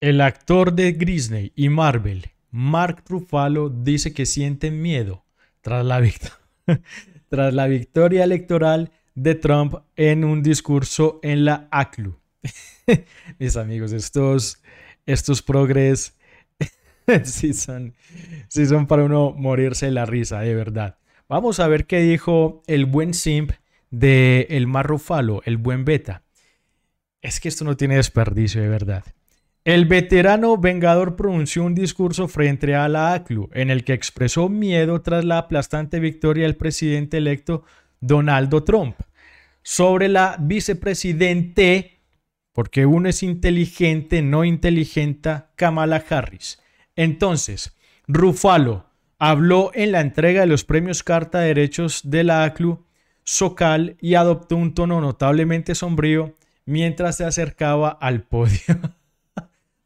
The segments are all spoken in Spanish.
El actor de Disney y Marvel, Mark Ruffalo, dice que siente miedo tras la, victoria electoral de Trump en un discurso en la ACLU. Mis amigos, estos, estos progres sí, son, para uno morirse la risa, de verdad. Vamos a ver qué dijo el buen simp de el Ruffalo, el buen beta. Es que esto no tiene desperdicio, de verdad. El veterano vengador pronunció un discurso frente a la ACLU en el que expresó miedo tras la aplastante victoria del presidente electo Donaldo Trump sobre la vicepresidente, porque uno es inteligente, no inteligente, Kamala Harris. Entonces, Rufalo habló en la entrega de los premios Carta de Derechos de la ACLU Socal y adoptó un tono notablemente sombrío mientras se acercaba al podio.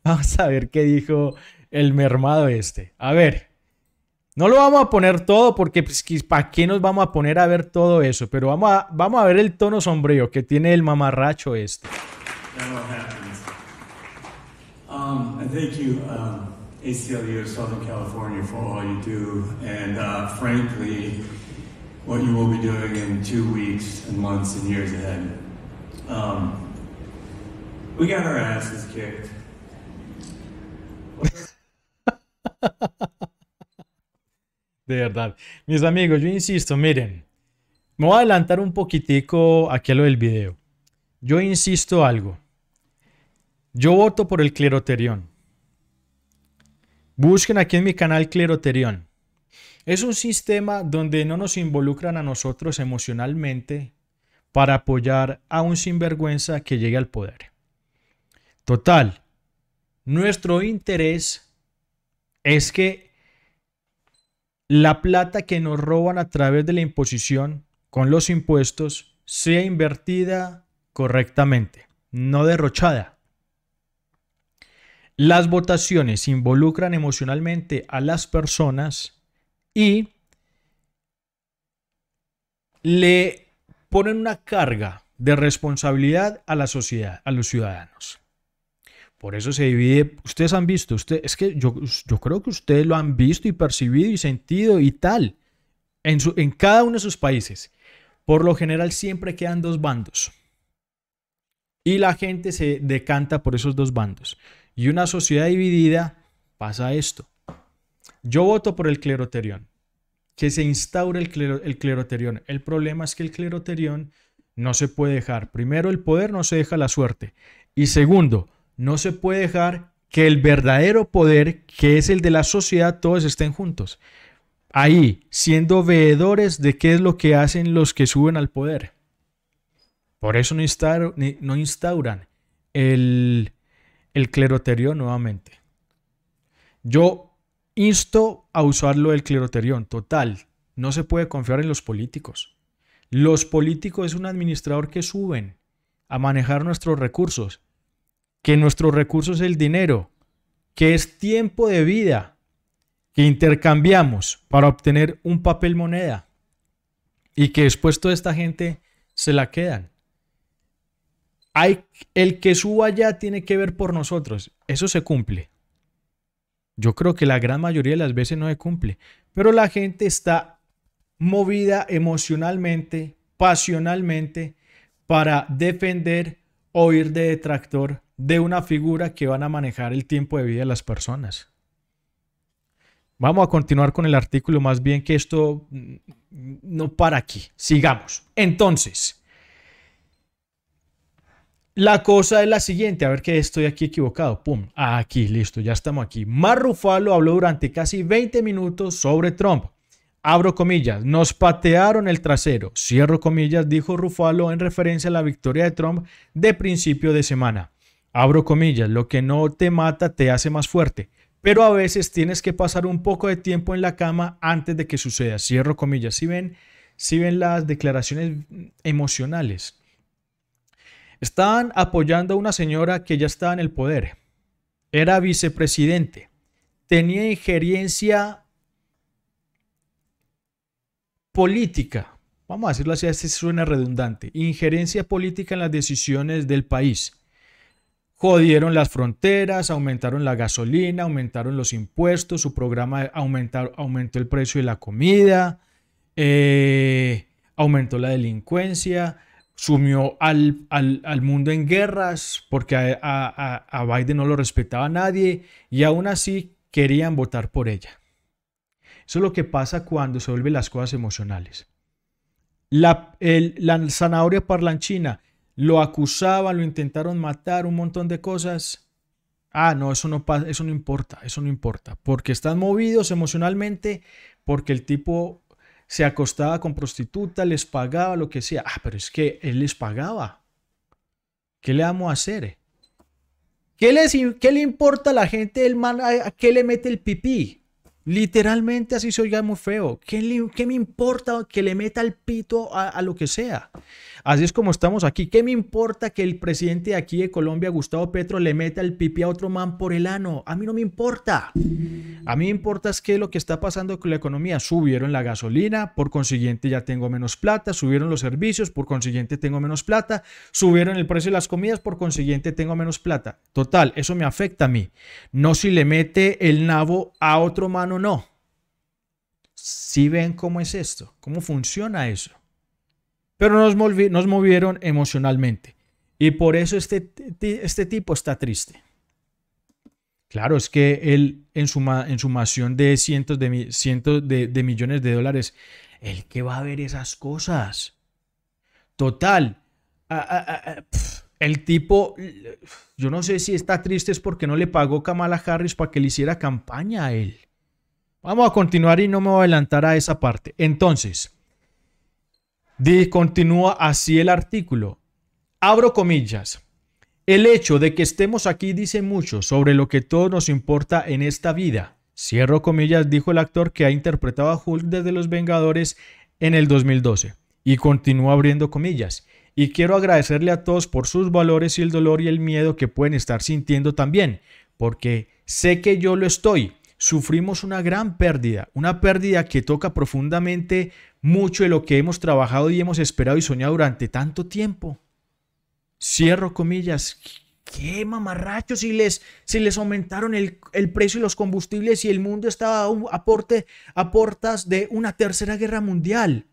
Vamos a ver qué dijo el mermado este. A ver, no lo vamos a poner todo porque pues, ¿para qué nos vamos a poner a ver todo eso? Pero vamos a, vamos a ver el tono sombrío que tiene el mamarracho este. Um, and thank you, um, ACLU of Southern California, for all you do. And uh, frankly, what you will be doing in two weeks and months and years ahead. Um, we got our asses kicked De verdad. Mis amigos, yo insisto, miren, me voy a adelantar un poquitico aquí a lo del video. Yo insisto algo. Yo voto por el cleroterión. Busquen aquí en mi canal cleroterión. Es un sistema donde no nos involucran a nosotros emocionalmente para apoyar a un sinvergüenza que llegue al poder. Total, nuestro interés es que la plata que nos roban a través de la imposición con los impuestos sea invertida correctamente, no derrochada. Las votaciones involucran emocionalmente a las personas y le ponen una carga de responsabilidad a la sociedad, a los ciudadanos. Por eso se divide, ustedes han visto, usted, es que yo, creo que ustedes lo han visto y percibido y sentido y tal en, su, en cada uno de sus países. Por lo general siempre quedan dos bandos y la gente se decanta por esos dos bandos. Y una sociedad dividida pasa esto. Yo voto por el cleroterión, que se instaure el, el, cleroterión. El problema es que el cleroterión no se puede dejar. Primero, el poder no se deja la suerte. Y segundo, no se puede dejar que el verdadero poder, que es el de la sociedad, todos estén juntos. Ahí, siendo veedores de qué es lo que hacen los que suben al poder. Por eso no, instauran el, el cleroterión nuevamente. Yo insto a usarlo del cleroterión. Total, no se puede confiar en los políticos. Los políticos es un administrador que suben a manejar nuestros recursos que nuestro recurso es el dinero, que es tiempo de vida que intercambiamos para obtener un papel moneda y que después toda esta gente se la quedan. Hay, el que suba allá tiene que ver por nosotros. Eso se cumple. Yo creo que la gran mayoría de las veces no se cumple. Pero la gente está movida emocionalmente, pasionalmente, para defender o ir de detractor de una figura que van a manejar el tiempo de vida de las personas. Vamos a continuar con el artículo, más bien que esto mm, no para aquí. Sigamos. Entonces, la cosa es la siguiente, a ver que estoy aquí equivocado. Pum, ah, aquí, listo, ya estamos aquí. Mar Rufalo habló durante casi 20 minutos sobre Trump. Abro comillas, nos patearon el trasero. Cierro comillas, dijo Rufalo en referencia a la victoria de Trump de principio de semana abro comillas, lo que no te mata te hace más fuerte, pero a veces tienes que pasar un poco de tiempo en la cama antes de que suceda, cierro comillas. Si ven, si ven las declaraciones emocionales, estaban apoyando a una señora que ya estaba en el poder, era vicepresidente, tenía injerencia política vamos a decirlo así, este suena redundante, injerencia política en las decisiones del país jodieron las fronteras, aumentaron la gasolina, aumentaron los impuestos, su programa aumentó el precio de la comida, eh, aumentó la delincuencia, sumió al, mundo en guerras porque a, Biden no lo respetaba nadie y aún así querían votar por ella. Eso es lo que pasa cuando se vuelven las cosas emocionales. La, el, la zanahoria parlanchina lo acusaban, lo intentaron matar, un montón de cosas. Ah, no, eso no pasa, eso no importa, eso no importa, porque están movidos emocionalmente, porque el tipo se acostaba con prostituta, les pagaba lo que sea. Ah, pero es que él les pagaba. ¿Qué le amo a hacer? ¿Qué, le importa a la gente a qué le mete el pipí? Literalmente así soy oiga muy feo. ¿Qué, me importa que le meta el pito a, lo que sea? Así es como estamos aquí. ¿Qué me importa que el presidente de aquí de Colombia, Gustavo Petro, le meta el pipi a otro man por el ano? A mí no me importa. A mí me importa es que lo que está pasando con la economía. Subieron la gasolina, por consiguiente ya tengo menos plata. Subieron los servicios, por consiguiente tengo menos plata. Subieron el precio de las comidas, por consiguiente tengo menos plata. Total, eso me afecta a mí. No si le mete el nabo a otro mano no? Si ven cómo es esto, cómo funciona eso. Pero nos, nos movieron emocionalmente. Y por eso este, este tipo está triste. Claro, es que él en, su en sumación de cientos, de, cientos de, millones de dólares, el que va a ver esas cosas. Total. el tipo, yo no sé si está triste es porque no le pagó Kamala Harris para que le hiciera campaña a él. Vamos a continuar y no me voy a adelantar a esa parte. Entonces, continúa así el artículo. Abro comillas. El hecho de que estemos aquí dice mucho sobre lo que todo nos importa en esta vida. Cierro comillas, dijo el actor que ha interpretado a Hulk desde Los Vengadores en el 2012. Y continúa abriendo comillas. Y quiero agradecerle a todos por sus valores y el dolor y el miedo que pueden estar sintiendo también, porque sé que yo lo estoy sufrimos una gran pérdida, una pérdida que toca profundamente mucho de lo que hemos trabajado y hemos esperado y soñado durante tanto tiempo. Cierro comillas. ¡Qué mamarrachos! Si les, si les aumentaron el, precio de los combustibles y el mundo estaba a, puertas a portas de una tercera guerra mundial.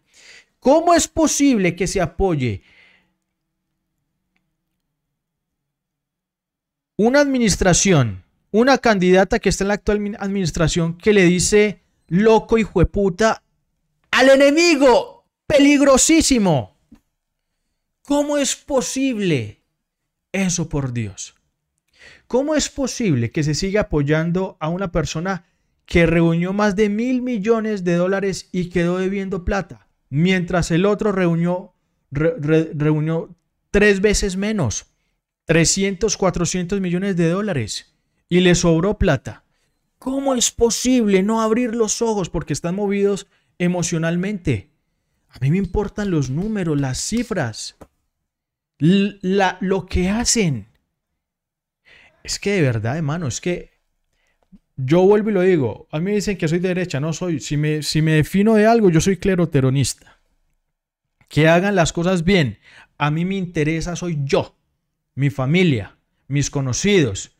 ¿Cómo es posible que se apoye una administración una candidata que está en la actual administración que le dice loco y jueputa al enemigo, peligrosísimo. ¿Cómo es posible eso por Dios? ¿Cómo es posible que se siga apoyando a una persona que reunió más de mil millones de dólares y quedó debiendo plata, mientras el otro reunió, reunió tres veces menos, 300, 400 millones de dólares? y le sobró plata. ¿Cómo es posible no abrir los ojos porque están movidos emocionalmente? A mí me importan los números, las cifras, lo que hacen. Es que de verdad, hermano, es que yo vuelvo y lo digo. A mí me dicen que soy derecha, no soy. Si me, si me defino de algo, yo soy cleroteronista. Que hagan las cosas bien. A mí me interesa, soy yo, mi familia, mis conocidos,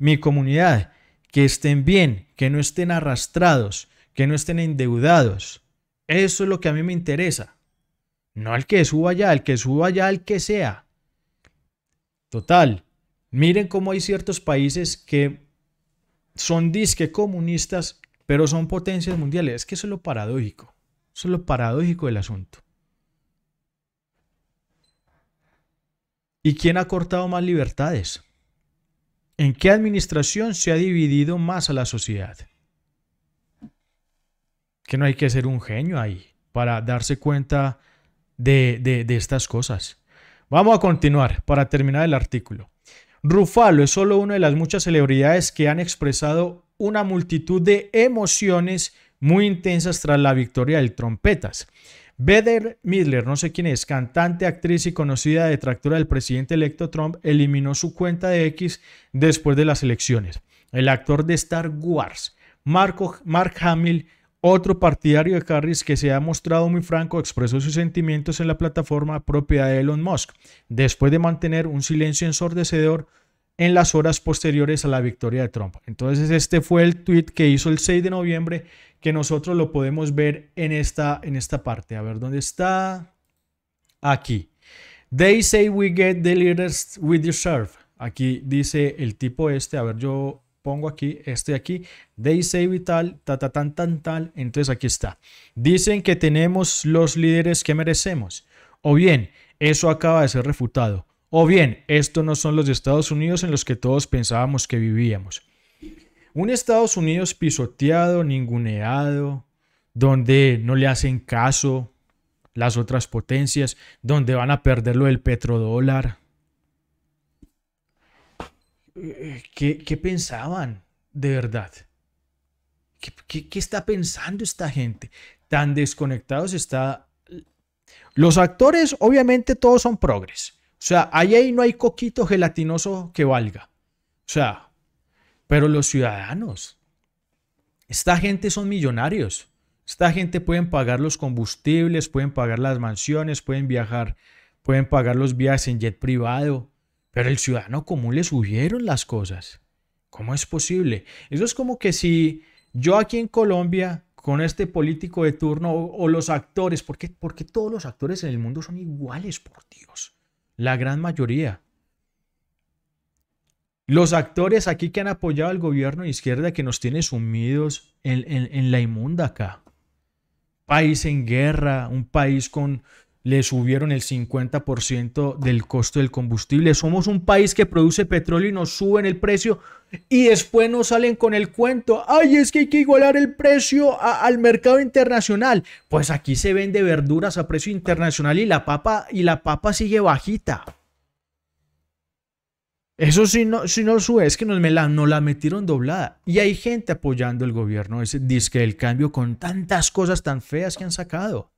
mi comunidad, que estén bien, que no estén arrastrados, que no estén endeudados. Eso es lo que a mí me interesa. No al que suba allá, al que suba allá, al que sea. Total, miren cómo hay ciertos países que son disque comunistas, pero son potencias mundiales. Es que eso es lo paradójico. Eso es lo paradójico del asunto. ¿Y quién ha cortado más libertades? ¿En qué administración se ha dividido más a la sociedad? Que no hay que ser un genio ahí para darse cuenta de, estas cosas. Vamos a continuar para terminar el artículo. Rufalo es solo una de las muchas celebridades que han expresado una multitud de emociones muy intensas tras la victoria del Trompetas. Beder Midler, no sé quién es, cantante, actriz y conocida detractora del presidente electo Trump, eliminó su cuenta de X después de las elecciones. El actor de Star Wars, Mark Hamill, otro partidario de Harris que se ha mostrado muy franco, expresó sus sentimientos en la plataforma propia de Elon Musk, después de mantener un silencio ensordecedor en las horas posteriores a la victoria de Trump. Entonces este fue el tweet que hizo el 6 de noviembre que nosotros lo podemos ver en esta, en esta parte. A ver, ¿dónde está? Aquí. They say we get the leaders we deserve. Aquí dice el tipo este, a ver, yo pongo aquí, este aquí, they say vital, ta, ta, tan, tan, tal, entonces aquí está. Dicen que tenemos los líderes que merecemos. O bien, eso acaba de ser refutado. O bien, estos no son los Estados Unidos en los que todos pensábamos que vivíamos. Un Estados Unidos pisoteado, ninguneado, donde no le hacen caso las otras potencias, donde van a perder lo del petrodólar. ¿Qué, pensaban de verdad? ¿Qué, qué, está pensando esta gente? Tan desconectados está... Los actores, obviamente, todos son progres. O sea, ahí, no hay coquito gelatinoso que valga. O sea, pero los ciudadanos, esta gente son millonarios. Esta gente pueden pagar los combustibles, pueden pagar las mansiones, pueden viajar, pueden pagar los viajes en jet privado. Pero el ciudadano común le subieron las cosas. ¿Cómo es posible? Eso es como que si yo aquí en Colombia, con este político de turno o, los actores, porque, porque todos los actores en el mundo son iguales, por Dios la gran mayoría. Los actores aquí que han apoyado al gobierno de izquierda que nos tiene sumidos en, la inmunda acá. País en guerra, un país con, le subieron el 50% del costo del combustible. Somos un país que produce petróleo y nos suben el precio y después nos salen con el cuento, ay, es que hay que igualar el precio al mercado internacional. Pues aquí se vende verduras a precio internacional y la papa y la papa sigue bajita. Eso sí si no, si no sube, es que nos, me la, la metieron doblada. Y hay gente apoyando el gobierno, ese que del cambio con tantas cosas tan feas que han sacado.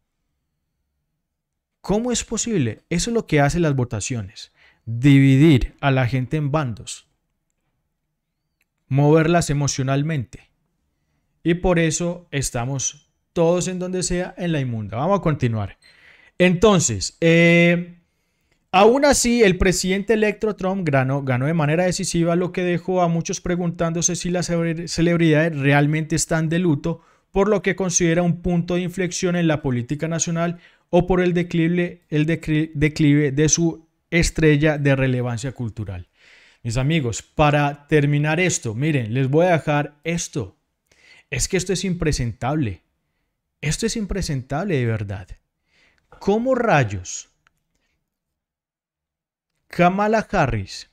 ¿Cómo es posible? Eso es lo que hacen las votaciones. Dividir a la gente en bandos. Moverlas emocionalmente. Y por eso estamos todos en donde sea en la inmunda. Vamos a continuar. Entonces, eh, aún así, el presidente electo Trump ganó, ganó, de manera decisiva, lo que dejó a muchos preguntándose si las celebridades realmente están de luto, por lo que considera un punto de inflexión en la política nacional, o por el declive, el declive de su estrella de relevancia cultural. Mis amigos, para terminar esto, miren, les voy a dejar esto. Es que esto es impresentable. Esto es impresentable de verdad. ¿Cómo rayos? Kamala Harris.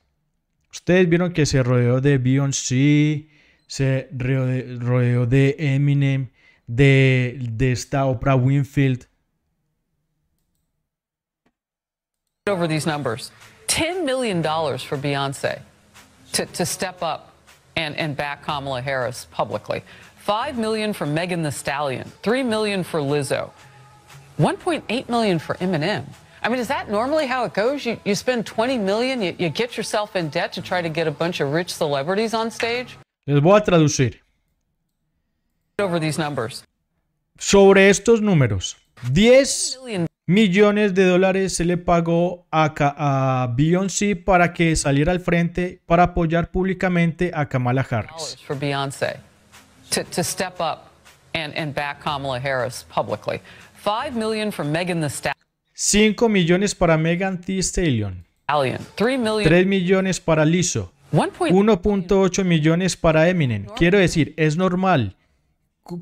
Ustedes vieron que se rodeó de Beyoncé, se rodeó de Eminem, de, de esta Oprah Winfield. over these numbers. $10 million for Beyonce to, to step up and, and back Kamala Harris publicly. $5 for Megan the Stallion. $3 for Lizzo. $1.8 for Eminem. I mean, is that normally how it goes? You, you spend 20 million, you, you get yourself in debt to try to get a bunch of rich celebrities on stage? Les voy a traducir. Over these numbers. Sobre estos números. 10 millones de dólares se le pagó a, Beyoncé para que saliera al frente para apoyar públicamente a Kamala Harris. Cinco 5 millones para Megan Thee Stallion. 3 millones para Lizzo. 1.8 millones para Eminem. Quiero decir, es normal.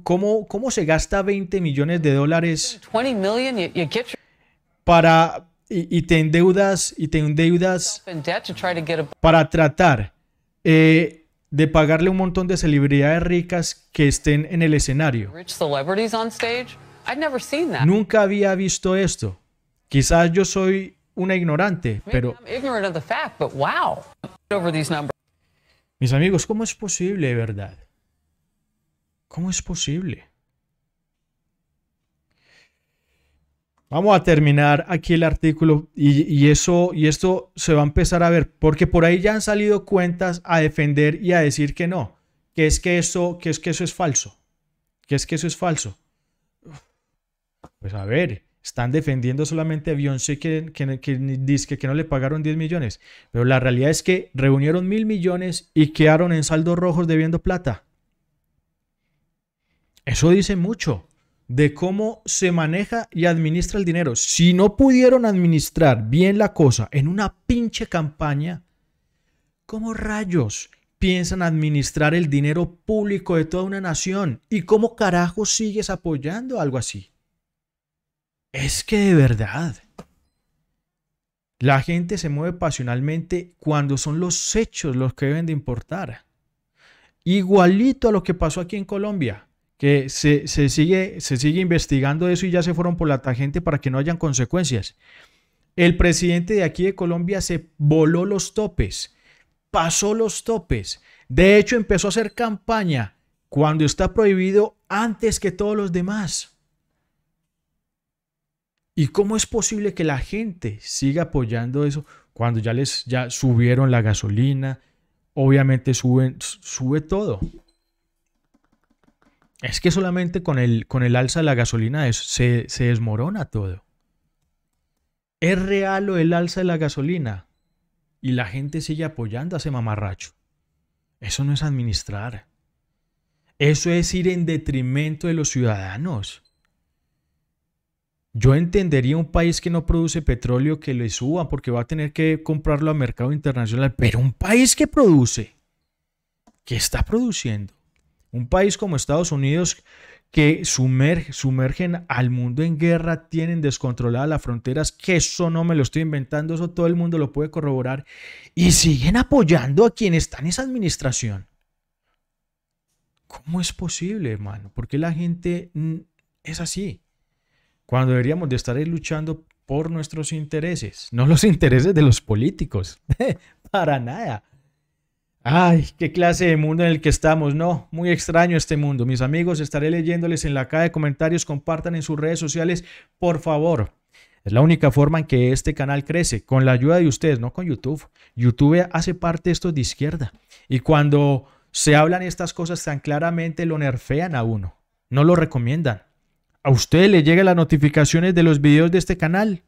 ¿Cómo, ¿Cómo se gasta 20 millones de dólares para, y, te endeudas y te endeudas para tratar eh, de pagarle un montón de celebridades ricas que estén en el escenario. Nunca había visto esto. Quizás yo soy una ignorante, pero... Mis amigos, ¿cómo es posible, verdad? ¿Cómo es posible? Vamos a terminar aquí el artículo y, eso y esto se va a empezar a ver porque por ahí ya han salido cuentas a defender y a decir que no, que es que eso, que es que eso es falso, que es que eso es falso. Pues a ver, están defendiendo solamente a Beyoncé que, que, dice que no le pagaron 10 millones, pero la realidad es que reunieron mil millones y quedaron en saldos rojos debiendo plata. Eso dice mucho de cómo se maneja y administra el dinero. Si no pudieron administrar bien la cosa en una pinche campaña, ¿cómo rayos piensan administrar el dinero público de toda una nación? ¿Y cómo carajo sigues apoyando algo así? Es que de verdad. La gente se mueve pasionalmente cuando son los hechos los que deben de importar. Igualito a lo que pasó aquí en Colombia que se, sigue, se sigue investigando eso y ya se fueron por la tangente para que no hayan consecuencias. El presidente de aquí de Colombia se voló los topes, pasó los topes. De hecho, empezó a hacer campaña cuando está prohibido antes que todos los demás. ¿Y cómo es posible que la gente siga apoyando eso cuando ya les ya subieron la gasolina? Obviamente suben, sube todo. Es que solamente con el, con el alza de la gasolina se, desmorona todo. ¿Es real o el alza de la gasolina? Y la gente sigue apoyando a ese mamarracho. Eso no es administrar. Eso es ir en detrimento de los ciudadanos. Yo entendería un país que no produce petróleo que le suba porque va a tener que comprarlo a mercado internacional, pero un país que produce, que está produciendo, un país como Estados Unidos que sumergen al mundo en guerra, tienen descontroladas las fronteras, que eso no me lo estoy inventando, eso todo el mundo lo puede corroborar, y siguen apoyando a quien está en esa administración. ¿Cómo es posible, hermano? ¿Por qué la gente es así? Cuando deberíamos de estar luchando por nuestros intereses, no los intereses de los políticos, para nada. Ay, qué clase de mundo en el que estamos, ¿no? Muy extraño este mundo. Mis amigos, estaré leyéndoles en la caja de comentarios, compartan en sus redes sociales, por favor. Es la única forma en que este canal crece, con la ayuda de ustedes, no con YouTube. YouTube hace parte de esto de izquierda. Y cuando se hablan estas cosas tan claramente, lo nerfean a uno. No lo recomiendan. A ustedes le llegan las notificaciones de los videos de este canal.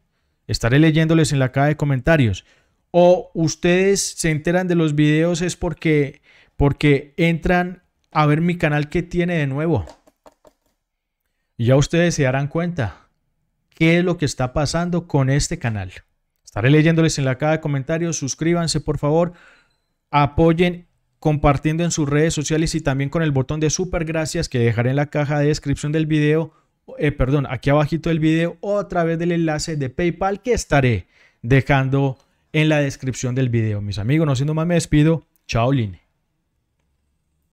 Estaré leyéndoles en la caja de comentarios o ustedes se enteran de los videos es porque, porque entran a ver mi canal que tiene de nuevo. Y ya ustedes se darán cuenta qué es lo que está pasando con este canal. Estaré leyéndoles en la caja de comentarios. Suscríbanse, por favor. Apoyen compartiendo en sus redes sociales y también con el botón de super gracias que dejaré en la caja de descripción del video. Eh, perdón, aquí abajito del video o a través del enlace de PayPal que estaré dejando en la descripción del video. Mis amigos, no siendo más, me despido. Chao, Lin.